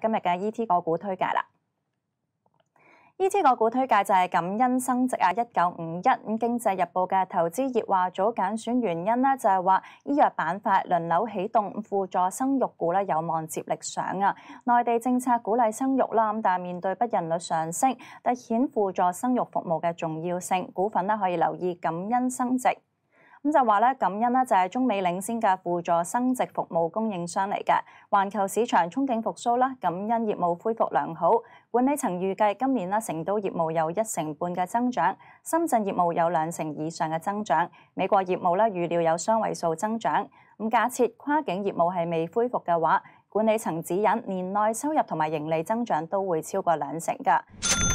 今日嘅 E T 個股推介啦，E T 個股推介就係感恩生值啊，一九五一咁經濟日報嘅投資熱話組拣選原因咧就係話醫藥板塊輪流起動，辅輔助生育股咧有望接力上啊。內地政策鼓勵生育啦，咁但面對不孕率上升，突顯輔助生育服務嘅重要性，股份咧可以留意感恩生殖。咁就話咧，感恩咧就係中美領先嘅輔助生殖服務供應商嚟嘅。環球市場憧憬復甦啦，感恩業務恢復良好。管理層預計今年啦，成都業務有一成半嘅增長，深圳業務有兩成以上嘅增長，美國業務咧預料有雙位數增長。咁假設跨境業務係未恢復嘅話，管理層指引年內收入同埋盈利增長都會超過兩成㗎。